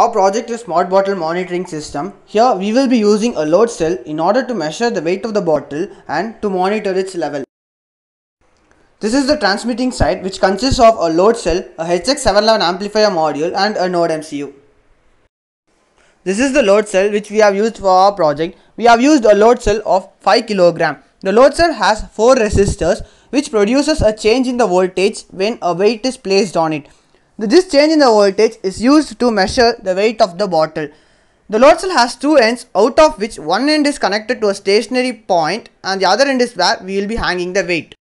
Our project is smart bottle monitoring system. Here we will be using a load cell in order to measure the weight of the bottle and to monitor its level. This is the transmitting side which consists of a load cell, a HX711 amplifier module and a node MCU. This is the load cell which we have used for our project. We have used a load cell of 5 kg. The load cell has 4 resistors which produces a change in the voltage when a weight is placed on it. This change in the voltage is used to measure the weight of the bottle. The load cell has two ends out of which one end is connected to a stationary point and the other end is where we will be hanging the weight.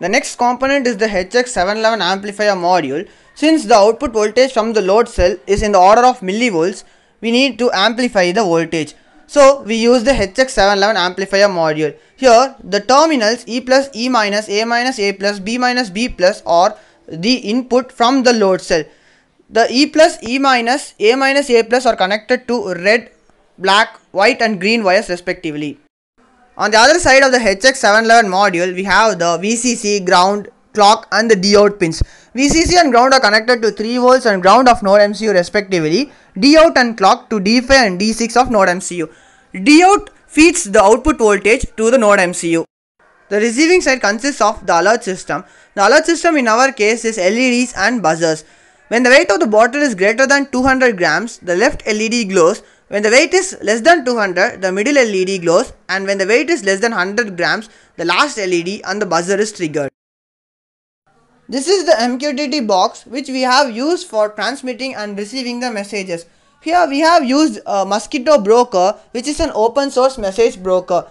The next component is the HX711 amplifier module. Since the output voltage from the load cell is in the order of millivolts, we need to amplify the voltage. So we use the HX711 amplifier module. Here the terminals E plus E minus A minus A plus B minus B plus or the input from the load cell. The E plus, E minus, A minus, A plus are connected to red, black, white and green wires respectively. On the other side of the HX711 module, we have the VCC, ground, clock and the D-out pins. VCC and ground are connected to 3 volts and ground of node MCU respectively. D-out and clock to D5 and D6 of node MCU. D-out feeds the output voltage to the node MCU. The receiving side consists of the alert system. The alert system in our case is LEDs and buzzers. When the weight of the bottle is greater than 200 grams, the left LED glows. When the weight is less than 200, the middle LED glows. And when the weight is less than 100 grams, the last LED and the buzzer is triggered. This is the MQTT box which we have used for transmitting and receiving the messages. Here we have used Mosquito Broker which is an open source message broker.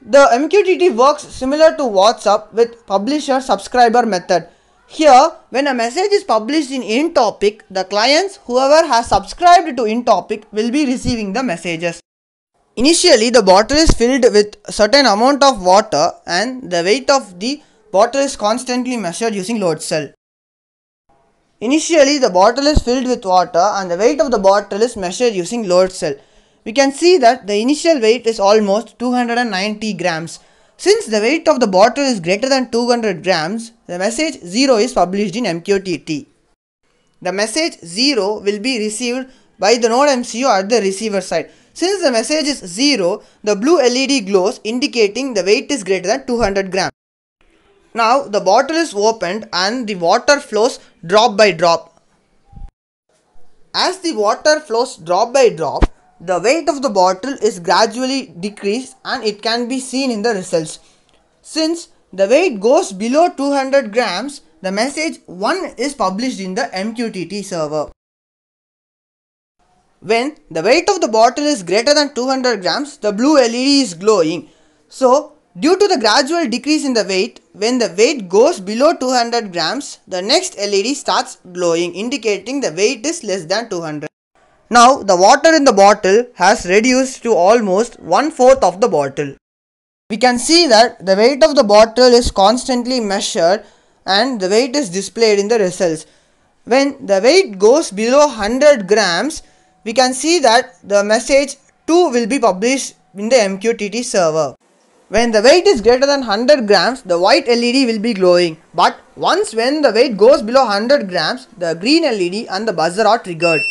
The MQTT works similar to WhatsApp with publisher subscriber method. Here, when a message is published in InTopic, topic, the clients whoever has subscribed to InTopic, topic will be receiving the messages. Initially, the bottle is filled with certain amount of water and the weight of the bottle is constantly measured using load cell. Initially, the bottle is filled with water and the weight of the bottle is measured using load cell we can see that the initial weight is almost 290 grams. Since the weight of the bottle is greater than 200 grams, the message 0 is published in MQTT. The message 0 will be received by the node MCU at the receiver side. Since the message is 0, the blue LED glows indicating the weight is greater than 200 grams. Now the bottle is opened and the water flows drop by drop. As the water flows drop by drop, the weight of the bottle is gradually decreased and it can be seen in the results. Since the weight goes below 200 grams, the message 1 is published in the MQTT server. When the weight of the bottle is greater than 200 grams, the blue LED is glowing. So, due to the gradual decrease in the weight, when the weight goes below 200 grams, the next LED starts glowing indicating the weight is less than 200. Now the water in the bottle has reduced to almost one fourth of the bottle. We can see that the weight of the bottle is constantly measured and the weight is displayed in the results. When the weight goes below 100 grams, we can see that the message 2 will be published in the MQTT server. When the weight is greater than 100 grams, the white LED will be glowing. But once when the weight goes below 100 grams, the green LED and the buzzer are triggered.